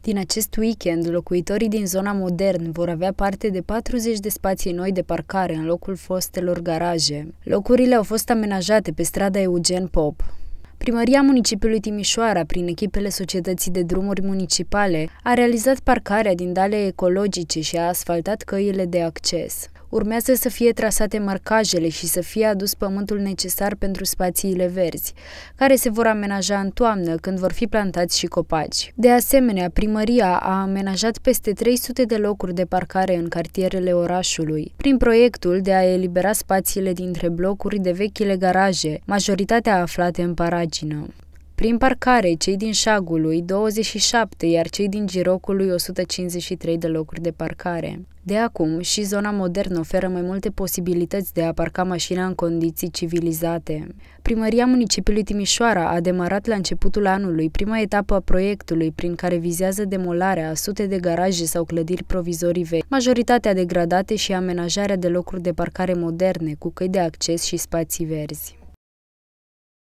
Din acest weekend, locuitorii din zona modern vor avea parte de 40 de spații noi de parcare în locul fostelor garaje. Locurile au fost amenajate pe strada Eugen Pop. Primăria Municipiului Timișoara, prin echipele Societății de Drumuri Municipale, a realizat parcarea din dale ecologice și a asfaltat căile de acces. Urmează să fie trasate marcajele și să fie adus pământul necesar pentru spațiile verzi, care se vor amenaja în toamnă, când vor fi plantați și copaci. De asemenea, primăria a amenajat peste 300 de locuri de parcare în cartierele orașului, prin proiectul de a elibera spațiile dintre blocuri de vechile garaje, majoritatea aflate în paragină. Prin parcare, cei din Șagului 27, iar cei din girocului 153 de locuri de parcare. De acum, și zona modernă oferă mai multe posibilități de a parca mașina în condiții civilizate. Primăria Municipiului Timișoara a demarat la începutul anului prima etapă a proiectului, prin care vizează demolarea a sute de garaje sau clădiri provizorii vechi, majoritatea degradate și amenajarea de locuri de parcare moderne, cu căi de acces și spații verzi.